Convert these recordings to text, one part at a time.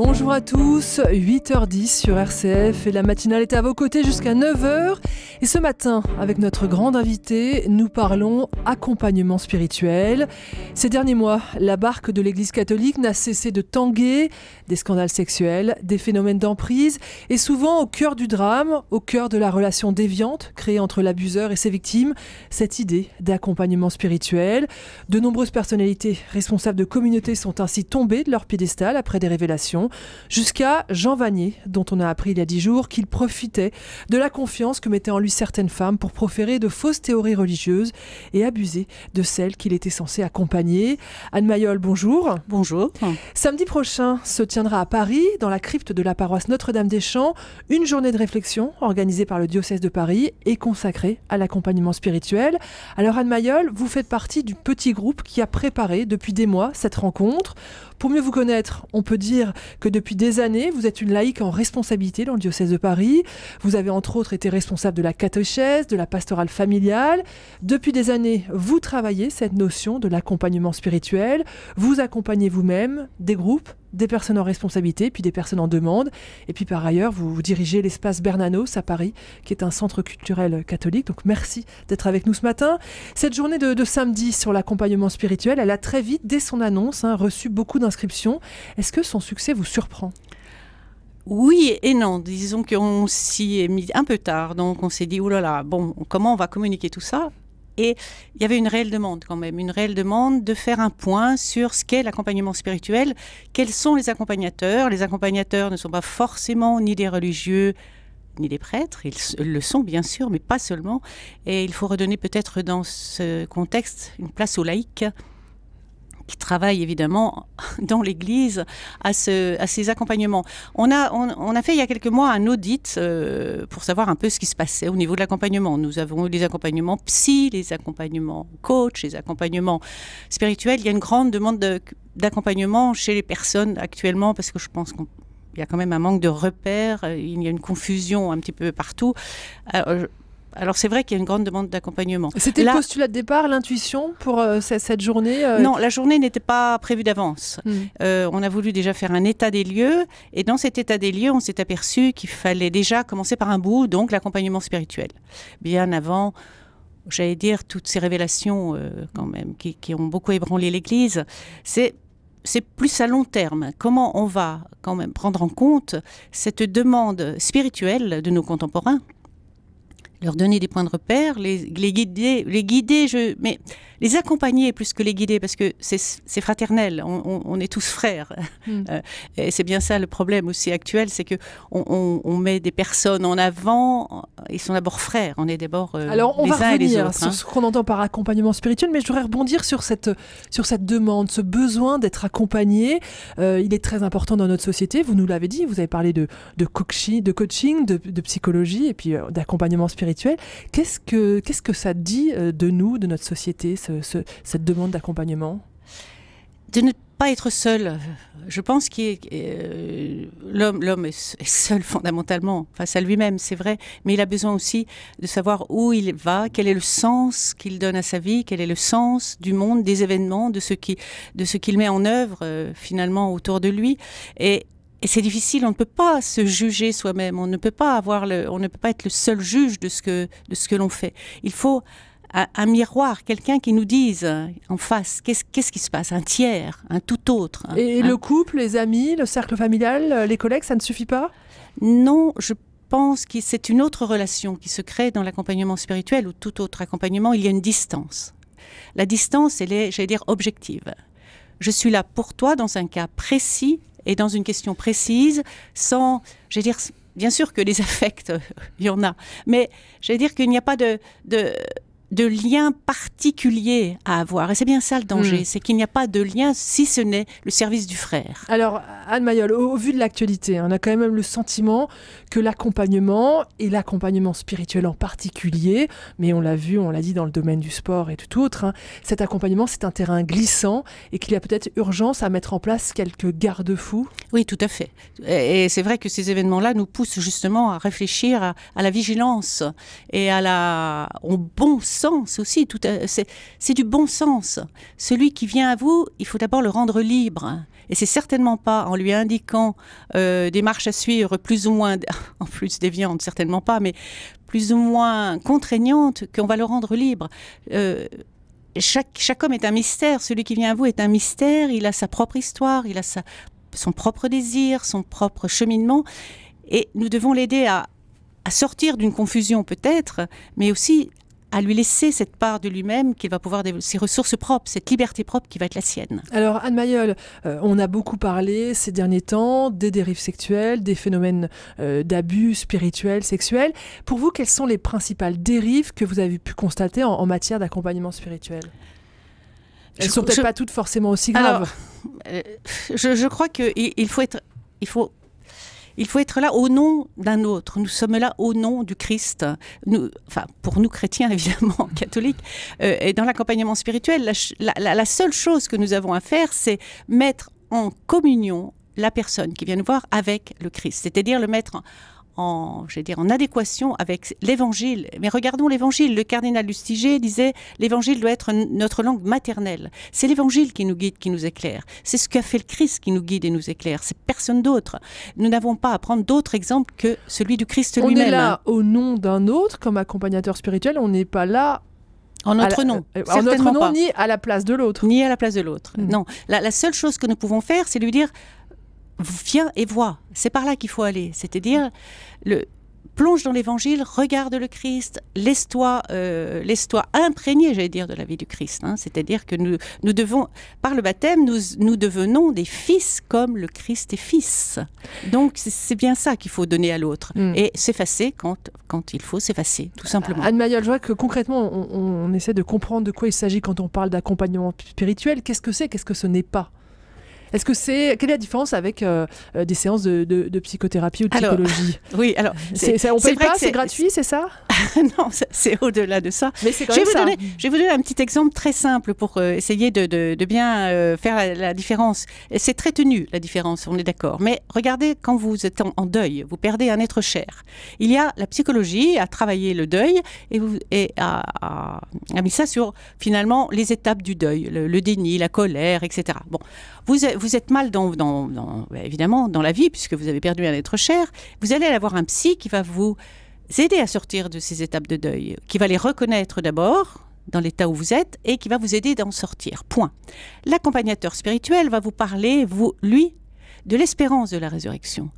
Bonjour à tous, 8h10 sur RCF et la matinale est à vos côtés jusqu'à 9h. Et ce matin, avec notre grande invitée, nous parlons accompagnement spirituel. Ces derniers mois, la barque de l'Église catholique n'a cessé de tanguer, des scandales sexuels, des phénomènes d'emprise, et souvent au cœur du drame, au cœur de la relation déviante créée entre l'abuseur et ses victimes, cette idée d'accompagnement spirituel. De nombreuses personnalités responsables de communautés sont ainsi tombées de leur piédestal après des révélations jusqu'à Jean Vanier, dont on a appris il y a dix jours qu'il profitait de la confiance que mettaient en lui certaines femmes pour proférer de fausses théories religieuses et abuser de celles qu'il était censé accompagner. Anne Mayol, bonjour. Bonjour. Samedi prochain se tiendra à Paris, dans la crypte de la paroisse Notre-Dame-des-Champs, une journée de réflexion organisée par le diocèse de Paris et consacrée à l'accompagnement spirituel. Alors Anne Mayol, vous faites partie du petit groupe qui a préparé depuis des mois cette rencontre. Pour mieux vous connaître, on peut dire que depuis des années, vous êtes une laïque en responsabilité dans le diocèse de Paris. Vous avez entre autres été responsable de la catéchèse, de la pastorale familiale. Depuis des années, vous travaillez cette notion de l'accompagnement spirituel. Vous accompagnez vous-même des groupes des personnes en responsabilité, puis des personnes en demande. Et puis par ailleurs, vous, dirigez l'espace Bernanos à Paris, qui est un centre culturel catholique. Donc merci d'être avec nous ce matin. Cette journée de, samedi sur l'accompagnement spirituel, elle a très vite, dès son annonce, hein, reçu beaucoup d'inscriptions. Est-ce que son succès vous surprend oui et non. Disons qu'on s'y est mis un peu tard, donc on s'est dit, oh là bon, comment on va communiquer tout ça et il y avait une réelle demande quand même, une réelle demande de faire un point sur ce qu'est l'accompagnement spirituel, quels sont les accompagnateurs. Les accompagnateurs ne sont pas forcément ni des religieux, ni des prêtres, ils le sont bien sûr, mais pas seulement. Et il faut redonner peut-être dans ce contexte une place aux laïcs qui travaillent évidemment dans l'Église à, ces accompagnements. On a, on, a fait il y a quelques mois un audit euh, pour savoir un peu ce qui se passait au niveau de l'accompagnement. Nous avons eu les accompagnements psy, les accompagnements coach, les accompagnements spirituels. Il y a une grande demande d'accompagnement chez les personnes actuellement parce que je pense qu'il y a quand même un manque de repères, il y a une confusion un petit peu partout. Euh, alors c'est vrai qu'il y a une grande demande d'accompagnement. C'était le postulat de départ, l'intuition pour euh, cette journée euh, Non, la journée n'était pas prévue d'avance. Hmm. Euh, on a voulu déjà faire un état des lieux et dans cet état des lieux, on s'est aperçu qu'il fallait déjà commencer par un bout, donc l'accompagnement spirituel. Bien avant j'allais dire, toutes ces révélations quand même qui, ont beaucoup ébranlé l'Église, c'est plus à long terme. Comment on va quand même prendre en compte cette demande spirituelle de nos contemporains leur donner des points de repère, les, les guider, les guider. Je, mais les accompagner plus que les guider, parce que c'est fraternel, on, est tous frères. Hmm. Euh, et c'est bien ça le problème aussi actuel, c'est que on, met des personnes en avant, euh, ils sont d'abord frères, on est d'abord euh, Alors on va revenir sur hein. ce qu'on entend par accompagnement spirituel, mais je voudrais rebondir sur cette, sur cette demande, ce besoin d'être accompagné. Euh, il est très important dans notre société, vous nous l'avez dit, vous avez parlé de, coaching, de, de, psychologie et puis d'accompagnement spirituel. Qu'est-ce que, qu'est-ce que ça dit de nous, de notre société, cette demande d'accompagnement De ne pas être seul. Je pense que euh, l'homme, est seul fondamentalement face à lui-même, c'est vrai, mais il a besoin aussi de savoir où il va, quel est le sens qu'il donne à sa vie, quel est le sens du monde, des événements, de ce qui, de ce qu'il met en œuvre euh, finalement autour de lui. Et et c'est difficile, on ne peut pas se juger soi-même, on ne peut pas avoir le, on ne peut pas être le seul juge de ce que de ce que l'on fait. Il faut un miroir, quelqu'un qui nous dise euh, en face qu'est-ce qu'est-ce qui se passe, un tiers, un tout autre. Hein. et le couple, les amis, le cercle familial, euh, les collègues, ça ne suffit pas Non, je pense que c'est une autre relation qui se crée dans l'accompagnement spirituel ou tout autre accompagnement. Il y a une distance. La distance, elle est, j'allais dire, objective. Je suis là pour toi dans un cas précis et dans une question précise, sans, j'allais dire, bien sûr que les affects, euh, il y en a, mais j'allais dire qu'il n'y a pas de, de de liens particuliers à avoir. Et c'est bien ça le danger, hmm. c'est qu'il n'y a pas de lien si ce n'est le service du frère. Alors, Anne Mayol, au, vu de l'actualité, hein, on a quand même le sentiment que l'accompagnement, et l'accompagnement spirituel en particulier, mais on l'a vu, on l'a dit dans le domaine du sport et tout autre, hein, cet accompagnement, c'est un terrain glissant et qu'il y a peut-être urgence à mettre en place quelques garde-fous. Oui, tout à fait. Et c'est vrai que ces événements-là nous poussent justement à réfléchir à, la vigilance et à la, au bon sens sens aussi. Tout euh, c'est du bon sens. Celui qui vient à vous, il faut d'abord le rendre libre. Et c'est certainement pas en lui indiquant euh, des marches à suivre plus ou moins, en plus des viandes, certainement pas, mais plus ou moins contraignantes qu'on va le rendre libre. Euh, chaque, chaque homme est un mystère. Celui qui vient à vous est un mystère. Il a sa propre histoire, il a sa, son propre désir, son propre cheminement. Et nous devons l'aider à, à sortir d'une confusion peut-être, mais aussi à lui laisser cette part de lui-même qu'il va pouvoir ses ressources propres, cette liberté propre qui va être la sienne. Alors Anne Mayol, euh, on a beaucoup parlé ces derniers temps des dérives sexuelles, des phénomènes euh, d'abus spirituels, sexuels. Pour vous, quelles sont les principales dérives que vous avez pu constater en, matière d'accompagnement spirituel Elles ne sont peut-être pas toutes forcément aussi graves. Alors, euh, je, crois qu'il il faut être... Il faut il faut être là au nom d'un autre. Nous sommes là au nom du Christ. enfin, pour nous chrétiens, évidemment, catholiques. Euh, et dans l'accompagnement spirituel, la, seule chose que nous avons à faire, c'est mettre en communion la personne qui vient nous voir avec le Christ, c'est-à-dire le mettre en, en, en adéquation avec l'Évangile. Mais regardons l'Évangile. Le cardinal Lustiger disait l'Évangile doit être notre langue maternelle. C'est l'Évangile qui nous guide, qui nous éclaire. C'est ce qu'a fait le Christ qui nous guide et nous éclaire. C'est personne d'autre. Nous n'avons pas à prendre d'autres exemples que celui du Christ lui-même. On est là au nom d'un autre comme accompagnateur spirituel. On n'est pas là en notre nom. Euh, en notre nom, ni à la place de l'autre. Ni à la place de l'autre. Mm. Non. la, seule chose que nous pouvons faire, c'est lui dire viens et vois. C'est par là qu'il faut aller. C'est-à-dire, le, plonge dans l'évangile, regarde le Christ, laisse-toi euh, laisse imprégner, j'allais dire, de la vie du Christ. Hein. C'est-à-dire que nous, nous devons, par le baptême, nous, nous devenons des fils comme le Christ est fils. Donc c'est bien ça qu'il faut donner à l'autre hmm. et s'effacer quand, quand il faut s'effacer, tout simplement. Euh, Anne Mayol, je vois que concrètement, on, essaie de comprendre de quoi il s'agit quand on parle d'accompagnement spirituel. Qu'est-ce que c'est, qu'est-ce que ce n'est pas est-ce que c'est quelle est la différence avec euh, euh, des séances de, de, psychothérapie ou de psychologie Oui, alors c'est on paye pas, c'est gratuit, c'est ça non, c'est au-delà de ça. Mais je, vais vous Donner, je un petit exemple très simple pour euh, essayer de, bien euh, faire la, différence. C'est très tenu, la différence, on est d'accord. Mais regardez, quand vous êtes en, deuil, vous perdez un être cher. Il y a la psychologie à travailler le deuil et, vous, à, à, mis ça sur, finalement, les étapes du deuil, le, déni, la colère, etc. Bon, vous, êtes mal bah, évidemment dans la vie, puisque vous avez perdu un être cher. Vous allez avoir un psy qui va vous aider à sortir de ces étapes de deuil, qui va les reconnaître d'abord dans l'état où vous êtes et qui va vous aider d'en sortir. Point. L'accompagnateur spirituel va vous parler, vous, lui, de l'espérance de la résurrection.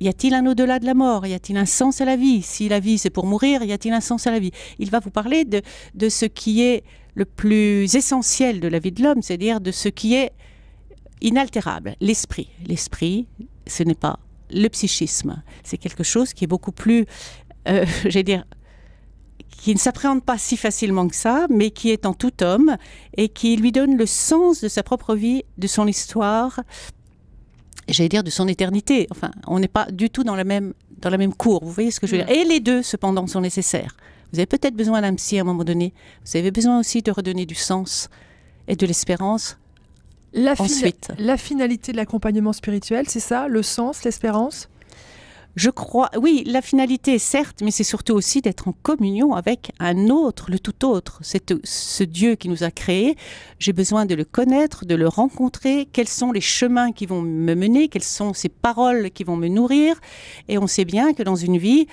Y a-t-il un au-delà de la mort Y a-t-il un sens à la vie Si la vie c'est pour mourir, y a-t-il un sens à la vie Il va vous parler de, de ce qui est le plus essentiel de la vie de l'homme, c'est-à-dire de ce qui est inaltérable, l'esprit. L'esprit, ce n'est pas le psychisme. C'est quelque chose qui est beaucoup plus euh, dire, qui ne s'appréhende pas si facilement que ça, mais qui est en tout homme et qui lui donne le sens de sa propre vie, de son histoire, j'allais dire de son éternité. Enfin, on n'est pas du tout dans la même dans la même cour. Vous voyez ce que je veux dire mm. Et les deux, cependant, sont nécessaires. Vous avez peut-être besoin d'un psy à un moment donné. Vous avez besoin aussi de redonner du sens et de l'espérance. Ensuite, la finalité de l'accompagnement spirituel, c'est ça, le sens, l'espérance. Je crois, oui, la finalité, certes, mais c'est surtout aussi d'être en communion avec un autre, le tout autre, c'est euh, ce Dieu qui nous a créés. J'ai besoin de le connaître, de le rencontrer. Quels sont les chemins qui vont me mener Quelles sont ces paroles qui vont me nourrir Et on sait bien que dans une vie,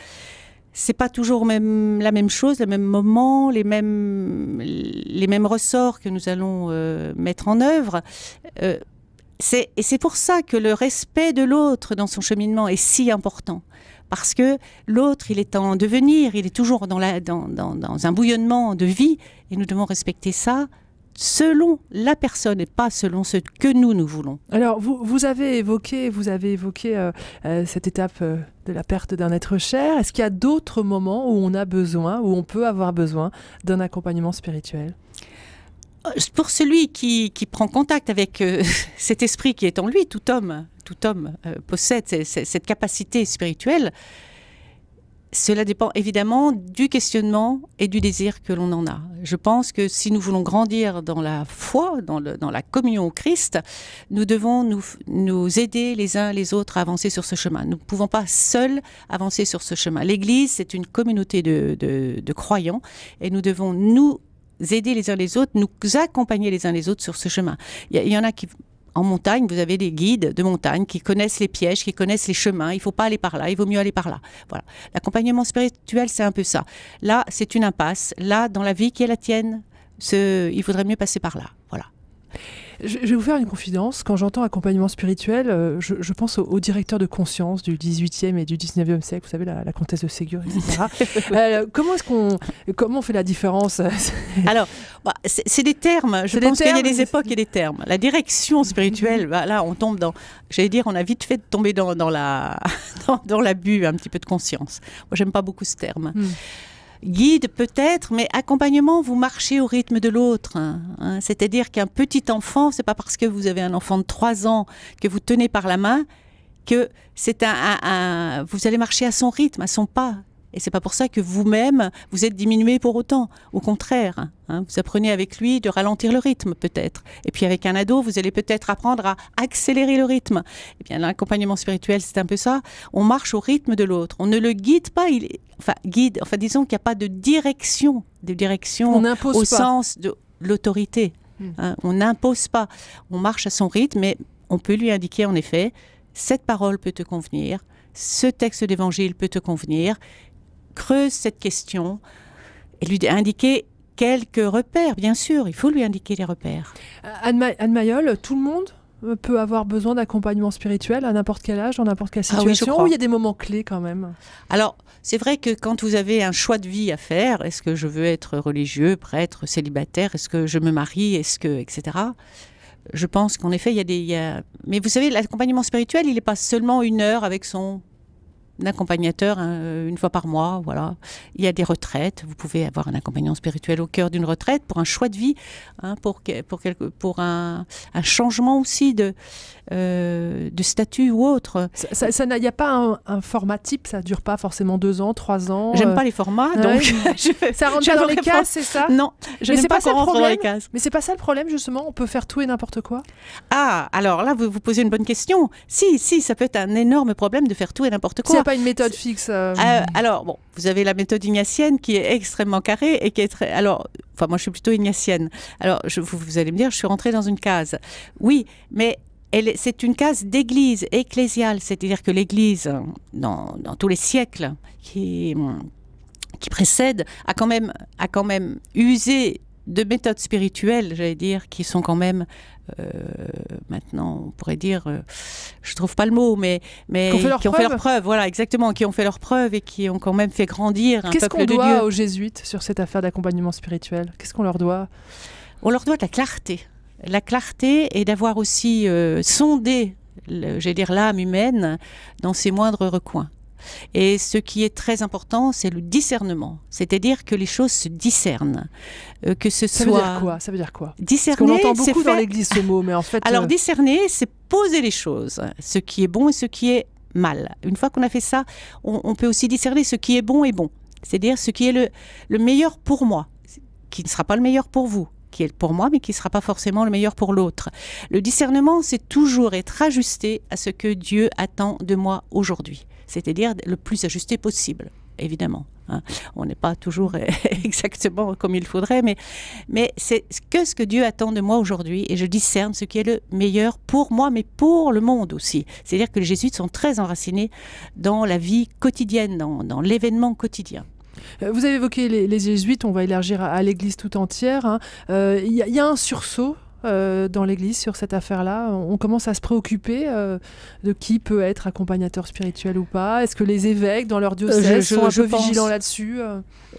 c'est pas toujours la même chose, le même moment, les mêmes, les mêmes ressorts que nous allons euh, mettre en œuvre. Euh, et c'est pour ça que le respect de l'autre dans son cheminement est si important. Parce que l'autre, il est en devenir, il est toujours dans, un bouillonnement de vie, et nous devons respecter ça selon la personne et pas selon ce que nous, nous voulons. Alors, vous, avez évoqué, vous avez évoqué euh, euh, cette étape euh, de la perte d'un être cher. Est-ce qu'il y a d'autres moments où on a besoin, où on peut avoir besoin d'un accompagnement spirituel euh, pour celui qui, prend contact avec euh, cet esprit qui est en lui, tout homme, tout homme euh, possède cette capacité spirituelle. Cela dépend évidemment du questionnement et du désir que l'on en a. Je pense que si nous voulons grandir dans la foi, dans, la communion au Christ, nous devons nous, nous, aider les uns les autres à avancer sur ce chemin. Nous ne pouvons pas seuls avancer sur ce chemin. L'Église, c'est une communauté de, de croyants et nous devons nous aider les uns les autres, nous accompagner les uns les autres sur ce chemin. Il y, en a qui en montagne, vous avez des guides de montagne qui connaissent les pièges, qui connaissent les chemins. Il ne faut pas aller par là, il vaut mieux aller par là. Voilà. L'accompagnement spirituel, c'est un peu ça. Là, c'est une impasse. Là, dans la vie qui est la tienne, il faudrait mieux passer par là. Voilà. Je, vais vous faire une confidence. Quand j'entends accompagnement spirituel, euh, je, pense au directeur de conscience du 18e et du 19e siècle, vous savez, la, comtesse de Ségur, etc. Euh, comment est-ce qu'on comment on fait la différence Alors, bah, c'est des termes. Je pense qu'il y a des époques et des termes. La direction spirituelle, bah, là, on tombe dans. J'allais dire, on a vite fait de tomber dans, la dans, l'abus, un petit peu de conscience. Moi, j'aime pas beaucoup ce terme. Hmm guide peut-être, mais accompagnement, vous marchez au rythme de l'autre. Hein, hein. C'est-à-dire qu'un petit enfant, c'est pas parce que vous avez un enfant de 3 ans que vous tenez par la main que c'est un, vous allez marcher à son rythme, à son pas. Et c'est pas pour ça que vous-même, vous êtes diminué pour autant. Au contraire, hein, vous apprenez avec lui de ralentir le rythme, peut-être. Et puis avec un ado, vous allez peut-être apprendre à accélérer le rythme. Eh bien, l'accompagnement spirituel, c'est un peu ça. On marche au rythme de l'autre. On ne le guide pas. Il Enfin, guide. Enfin, disons qu'il n'y a pas de direction, de direction au sens de l'autorité. Hmm. Hein. on n'impose pas. On marche à son rythme, mais on peut lui indiquer en effet cette parole peut te convenir, ce texte d'évangile peut te convenir creuse cette question et lui indiquer quelques repères, bien sûr, il faut lui indiquer les repères. Euh, Anne, Mayol, tout le monde peut avoir besoin d'accompagnement spirituel à n'importe quel âge, dans n'importe quelle ah situation, il y a des moments clés quand même Alors, c'est vrai que quand vous avez un choix de vie à faire, est-ce que je veux être religieux, prêtre, célibataire, est-ce que je me marie, est-ce que, etc. Je pense qu'en effet, il y a des... Mais vous savez, l'accompagnement spirituel, il n'est pas seulement une heure avec son accompagnateur hein, euh, une fois par mois. Voilà. Il y a des retraites. Vous pouvez avoir un accompagnement spirituel au cœur d'une retraite pour un choix de vie, hein, pour, pour, quelque, pour un, un, changement aussi de, euh, de statut ou autre. Ça n'y a pas un, format type, ça dure pas forcément deux ans, trois ans. J'aime pas euh, les formats, donc ça rentre pas dans les cases, c'est ça Non, je n'aime pas, pas ça dans les Mais c'est pas ça le problème justement. On peut faire tout et n'importe quoi. Ah, alors là, vous vous posez une bonne question. Si, si, ça peut être un énorme problème de faire tout et n'importe quoi une méthode fixe. Euh. Euh, alors, bon, vous avez la méthode ignatienne qui est extrêmement carrée et qui est très. Alors, enfin, moi, je suis plutôt ignatienne. Alors, je, vous, allez me dire, je suis rentrée dans une case. Oui, mais c'est une case d'église ecclésiale, c'est-à-dire que l'église, dans, tous les siècles qui, qui précèdent, a quand, même, a quand même usé de méthodes spirituelles, j'allais dire, qui sont quand même, euh, maintenant, on pourrait dire, je trouve pas le mot, mais, mais qui ont fait Leur preuve, voilà, exactement, qui ont fait leur preuve et qui ont quand même fait grandir un Qu'est-ce qu'on doit aux jésuites sur cette affaire d'accompagnement spirituel Qu'est-ce qu'on leur doit On leur doit de la clarté. La clarté et d'avoir aussi euh, sondé, j'allais dire, l'âme humaine dans ses moindres recoins. Et ce qui est très important, c'est le discernement. C'est-à-dire que les choses se discernent. Euh, que ce ça soit. Veut dire quoi Ça veut dire quoi Discerner. c'est qu'on entend beaucoup dans l'Église ce mot, mais en fait. Alors, euh, discerner, c'est poser les choses, ce qui est bon et ce qui est mal. Une fois qu'on a fait ça, on, on, peut aussi discerner ce qui est bon et bon. C'est-à-dire ce qui est le, le meilleur pour moi, qui ne sera pas le meilleur pour vous qui est pour moi, mais qui ne sera pas forcément le meilleur pour l'autre. Le discernement, c'est toujours être ajusté à ce que Dieu attend de moi aujourd'hui c'est-à-dire le plus ajusté possible, évidemment. Hein. On n'est pas toujours exactement comme il faudrait, mais, mais c'est que ce que Dieu attend de moi aujourd'hui, et je discerne ce qui est le meilleur pour moi, mais pour le monde aussi. C'est-à-dire que les jésuites sont très enracinés dans la vie quotidienne, dans, l'événement quotidien. Euh, vous avez évoqué les, jésuites, on va élargir à, l'Église tout entière. Hein. Euh, il y, a un sursaut euh, dans l'Église sur cette affaire-là on, commence à se préoccuper euh, de qui peut être accompagnateur spirituel ou pas Est-ce que les évêques dans leur euh, diocèse sont un peu vigilants là-dessus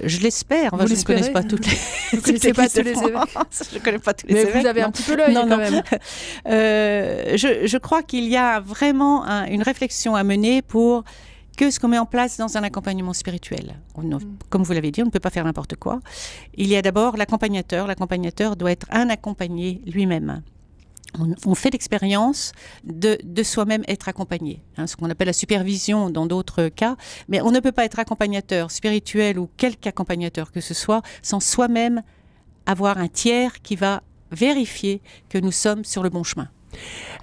Je l'espère. Enfin, je ne connais pas toutes les, pas tous les évêques. je connais pas tous les Mais vous avez un petit peu l'œil quand même. je, crois qu'il y a vraiment une réflexion à mener pour que ce qu'on met en place dans un accompagnement spirituel. Mm. comme vous l'avez dit, on ne peut pas faire n'importe quoi. Il y a d'abord l'accompagnateur. L'accompagnateur doit être un accompagné lui-même. On, fait l'expérience de, soi-même être accompagné, hein, ce qu'on appelle la supervision dans d'autres cas, mais on ne peut pas être accompagnateur spirituel ou quelque accompagnateur que ce soit sans soi-même avoir un tiers qui va vérifier que nous sommes sur le bon chemin.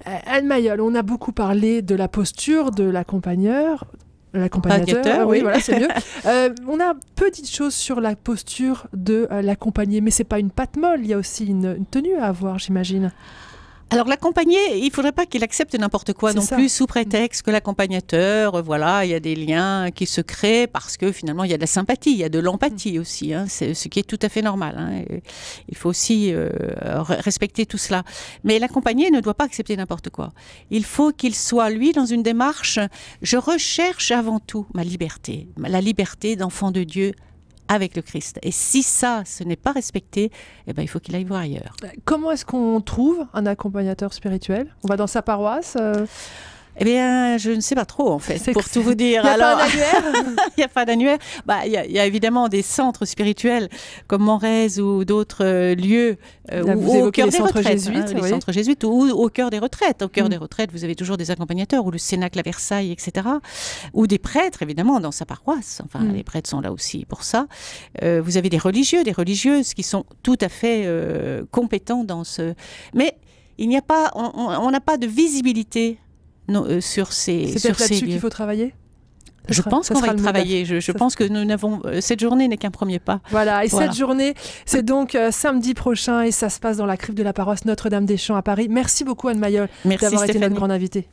Euh, Anne Mayol, on a beaucoup parlé de la posture de l'accompagneur, L'accompagnateur, oui, voilà, c'est mieux. Euh, on a petite choses sur la posture de euh, l'accompagné, mais c'est pas une patte molle, il y a aussi une tenue à avoir, j'imagine. Alors l'accompagné, il faudrait pas qu'il accepte n'importe quoi non plus sous mm. prétexte que l'accompagnateur, euh, voilà, il y a des liens qui se créent parce que finalement il y a de la sympathie, il y a de l'empathie mm. aussi, hein. c'est ce qui est tout à fait normal. Hein. Il faut aussi euh, respecter tout cela. Mais l'accompagné ne doit pas accepter n'importe quoi. Il faut qu'il soit lui dans une démarche. Je recherche avant tout ma liberté, la liberté d'enfant de Dieu avec le Christ. Et si ça, ce n'est pas respecté, eh ben, il faut qu'il aille voir ailleurs. Bah, comment est-ce qu'on trouve un accompagnateur spirituel On va dans sa paroisse euh eh bien, je ne sais pas trop, en fait, pour tout vous dire. Il n'y a, Alors... pas d'annuaire Il n'y a pas d'annuaire. Bah, il, y, a évidemment des centres spirituels comme Montrez ou d'autres euh, lieux euh, où, au cœur des retraites, jésuites, hein, les centres jésuites, ou au cœur des retraites. Au cœur mm. des retraites, vous avez toujours des accompagnateurs, ou le Cénacle à Versailles, etc. Ou des prêtres, évidemment, dans sa paroisse. Enfin, mm. les prêtres sont là aussi pour ça. Euh, vous avez des religieux, des religieuses qui sont tout à fait compétents dans ce... Mais il n'y a pas, on n'a pas de visibilité euh, sur ces. C'est peut là-dessus qu'il faut travailler je pense qu'on va travailler. Je, pense que nous n'avons euh, cette journée n'est qu'un premier pas. Voilà. Et cette journée, c'est donc euh, samedi prochain et ça se passe dans la crypte de la paroisse Notre-Dame-des-Champs à Paris. Merci beaucoup Anne Mayol d'avoir été notre grande invitée.